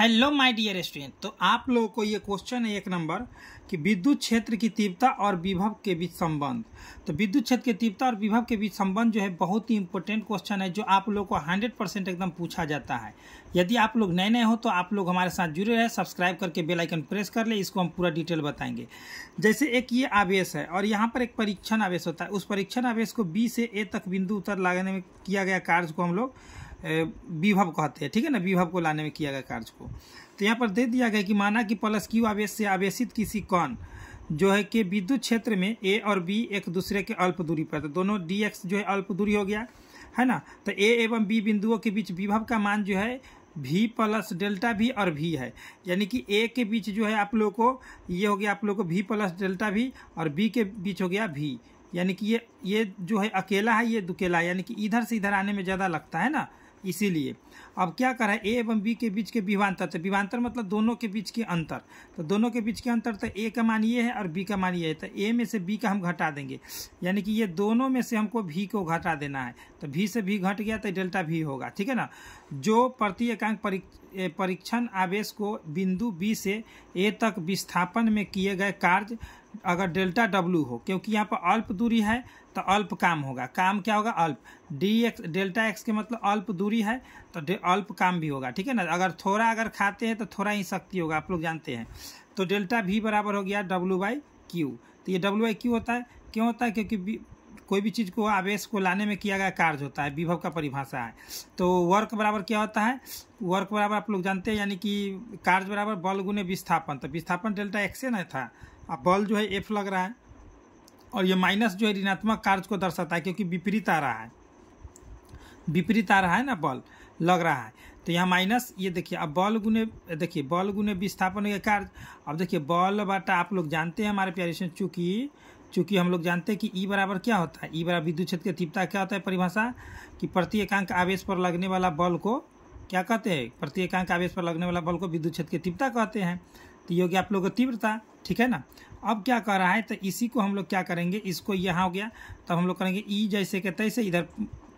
hello my dear student तो आप लोगों को ये क्वेश्चन है एक नंबर कि विद्युत क्षेत्र की तीव्रता और विभव के बीच संबंध तो विद्युत क्षेत्र की तीव्रता और विभव के बीच संबंध जो है बहुत ही इंपॉर्टेंट क्वेश्चन है जो आप लोग को 100 परसेंट एकदम पूछा जाता है यदि आप लोग नए नए हो तो आप लोग हमारे साथ जुड़े रहे सब्सक्राइब करके बेलाइकन प्रेस कर ले इसको हम पूरा डिटेल बताएंगे जैसे एक ये आवेश है और यहाँ पर एक परीक्षण आवेश होता है उस परीक्षण आवेश को बी से ए तक बिंदु उतर लगाने में किया गया कार्य को हम लोग विभव कहते हैं ठीक है ना विभव को लाने में किया गया कार्य को तो यहाँ पर दे दिया गया कि माना कि प्लस क्यू आवेश से आवेशित किसी कौन जो है कि विद्युत क्षेत्र में ए और बी एक दूसरे के अल्प दूरी पर तो दोनों डी एक्स जो है अल्प दूरी हो गया है ना तो ए एवं बी बिंदुओं के बीच विभव का मान जो है भी प्लस डेल्टा भी और भी है यानी कि ए के बीच जो है आप लोग को ये हो गया आप लोग को भी प्लस डेल्टा भी और बी के बीच हो गया भी यानी कि ये ये जो है अकेला है ये दुकेला यानी कि इधर से इधर आने में ज़्यादा लगता है ना इसीलिए अब क्या करा ए एवं बी के बीच के विभांतर तो विवान्तर मतलब दोनों के बीच के अंतर तो दोनों के बीच के अंतर तो ए का मान ये है और बी का मान ये है तो ए में से बी का हम घटा देंगे यानी कि ये दोनों में से हमको भी को घटा देना है तो भी से भी घट गया तो डेल्टा भी होगा ठीक है ना जो प्रति एकांक परीक्षण आवेश को बिंदु बी से ए तक विस्थापन में किए गए कार्य अगर डेल्टा डब्ल्यू हो क्योंकि यहाँ पर अल्प दूरी है तो अल्प काम होगा काम क्या होगा अल्प डी एक्स डेल्टा एक्स के मतलब अल्प दूरी है तो अल्प काम भी होगा ठीक है ना अगर थोड़ा अगर खाते हैं तो थोड़ा ही शक्ति होगा आप लोग जानते हैं तो डेल्टा भी बराबर हो गया डब्ल्यू बाई क्यू तो ये डब्ल्यू बाई क्यू होता है क्यों होता है क्योंकि कोई भी चीज़ को आवेश को लाने में किया गया कार्य होता है विभव का परिभाषा है तो वर्क बराबर क्या होता है वर्क बराबर आप लोग जानते हैं यानी कि कार्य बराबर बल गुने विस्थापन तो विस्थापन डेल्टा एक्स से ना था अब बल जो है एफ लग रहा है और ये माइनस जो है ऋणात्मक कार्य को दर्शाता है क्योंकि विपरीत आ रहा है विपरीत आ रहा है ना बल लग रहा है तो यहाँ माइनस ये देखिए अब बल गुने देखिए बल गुने विस्थापन के कार्य अब देखिए बल बाटा आप लोग जानते हैं हमारे प्यारे से चूंकि हम लोग जानते हैं कि ई e बराबर क्या होता है ई e बराबर विद्युत क्षेत्र के तीव्रता क्या होता है परिभाषा कि प्रति एकांक आवेश पर लगने वाला बल को क्या कहते हैं प्रति एकांक आवेश पर लगने वाला बल को विद्युत क्षेत्र के तीव्रता कहते हैं तो ये हो गया आप लोगों का तीव्रता ठीक है ना अब क्या कर रहा है तो इसी को हम लोग क्या करेंगे इसको यहाँ हो गया तब तो हम लोग करेंगे ई जैसे के तैसे इधर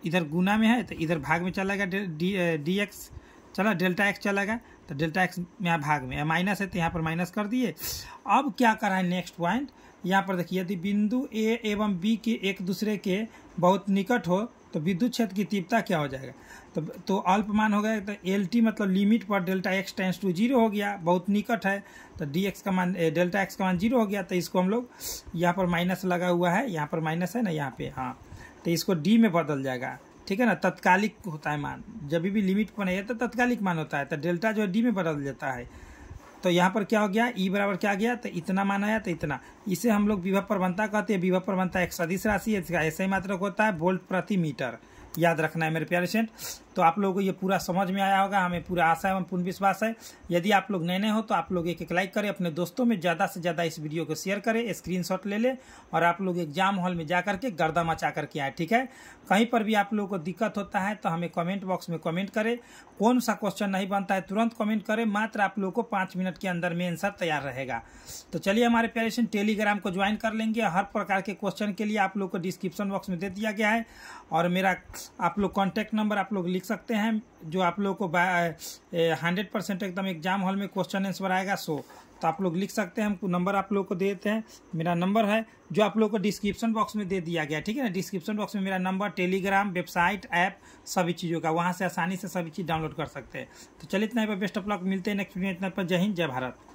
इधर गुना में है तो इधर भाग में चला गया डी एक्स चला डेल्टा एक्स चला गया तो डेल्टा एक्स यहाँ भाग में माइनस है तो यहाँ पर माइनस कर दिए अब क्या कर रहा है नेक्स्ट पॉइंट यहाँ पर देखिए यदि बिंदु ए एवं बी के एक दूसरे के बहुत निकट हो तो विद्युत क्षेत्र की तीव्रता क्या हो जाएगा तो तो अल्पमान हो गया तो एल टी मतलब लिमिट पर delta X tends to zero हो गया बहुत निकट है तो डी एक्स का मान डेल्टा एक्स का मान जीरो हो गया तो इसको हम लोग यहाँ पर माइनस लगा हुआ है यहाँ पर माइनस है ना यहाँ पे हाँ तो इसको डी में बदल जाएगा ठीक है ना तत्कालिक होता है मान जब भी लिमिट पर नहीं है तो तत्कालिक मान होता है तो डेल्टा जो है डी में बदल जाता है तो यहाँ पर क्या हो गया ई e बराबर क्या गया तो इतना मान आया तो इतना इसे हम लोग विभव प्रवणता कहते हैं विभव प्रवणता एक सदिश राशि है जिसका ऐसे ही मात्रक होता है वोल्ट प्रति मीटर याद रखना है मेरे प्यारे सेंट तो आप लोगों को ये पूरा समझ में आया होगा हमें पूरा आशा एवं पूर्ण विश्वास है यदि आप लोग नए नए हो तो आप लोग एक एक लाइक करें अपने दोस्तों में ज़्यादा से ज़्यादा इस वीडियो को शेयर करें स्क्रीनशॉट ले लें और आप लोग एग्जाम हॉल में जा करके गर्दा मचा करके आए ठीक है कहीं पर भी आप लोगों को दिक्कत होता है तो हमें कमेंट बॉक्स में कमेंट करें कौन सा क्वेश्चन नहीं बनता है तुरंत कमेंट करें मात्र आप लोग को पाँच मिनट के अंदर में आंसर तैयार रहेगा तो चलिए हमारे पेरेशन टेलीग्राम को ज्वाइन कर लेंगे हर प्रकार के क्वेश्चन के लिए आप लोग को डिस्क्रिप्शन बॉक्स में दे दिया गया है और मेरा आप लोग कॉन्टैक्ट नंबर आप लोग लिख लिख सकते हैं जो आप लोग को हंड्रेड परसेंट एकदम एग्जाम हॉल में क्वेश्चन आंसर आएगा सो तो आप लोग लिख सकते हैं हम नंबर आप लोग को दे देते हैं मेरा नंबर है जो आप लोग को डिस्क्रिप्शन बॉक्स में दे दिया गया ठीक है ना डिस्क्रिप्शन बॉक्स में मेरा नंबर टेलीग्राम वेबसाइट ऐप सभी चीज़ों का वहाँ से आसानी से सभी चीज़ डाउनलोड कर सकते हैं तो चलिए इतना पर बेस्ट ऑफ लॉक मिलते हैं नेक्स्ट वीडियो इतना पर जय हिंद जय भारत